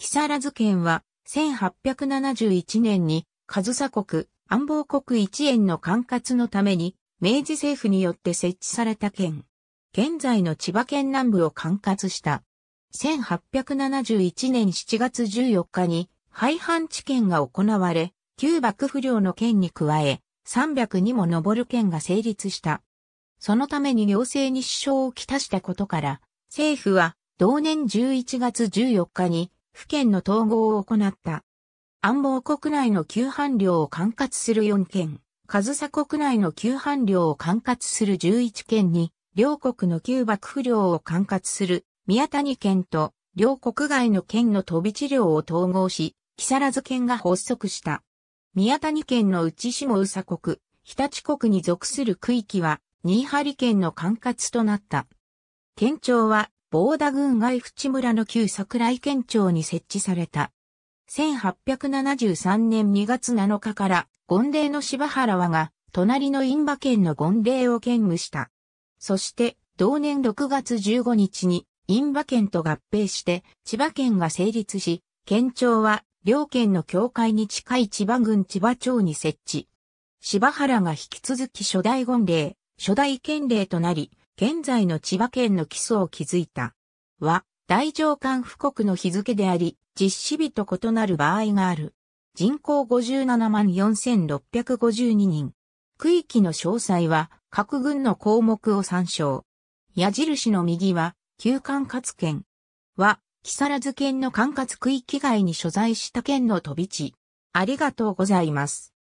木更津県は、1871年に、上総国、安房国一円の管轄のために、明治政府によって設置された県。現在の千葉県南部を管轄した。1871年7月14日に、廃藩置県が行われ、旧幕府領の県に加え、300にも上る県が成立した。そのために行政に支障をきたしたことから、政府は同年11月14日に府県の統合を行った。安房国内の旧藩領を管轄する4県、上佐国内の旧藩領を管轄する11県に、両国の旧幕府領を管轄する宮谷県と両国外の県の飛び地領を統合し、木更津県が発足した。宮谷県の内下宇佐国、日立国に属する区域は、新張県の管轄となった。県庁はボーダ郡外淵村の旧桜井県庁に設置された。1873年2月7日から、権令の柴原和が、隣の印旛県の権令を兼務した。そして、同年6月15日に、印旛県と合併して、千葉県が成立し、県庁は、両県の境界に近い千葉郡千葉町に設置。柴原が引き続き初代権令、初代県令となり、現在の千葉県の基礎を築いた。は、大上官布告の日付であり、実施日と異なる場合がある。人口57万4652人。区域の詳細は、各軍の項目を参照。矢印の右は、旧管轄県。は、木更津県の管轄区域外に所在した県の飛び地。ありがとうございます。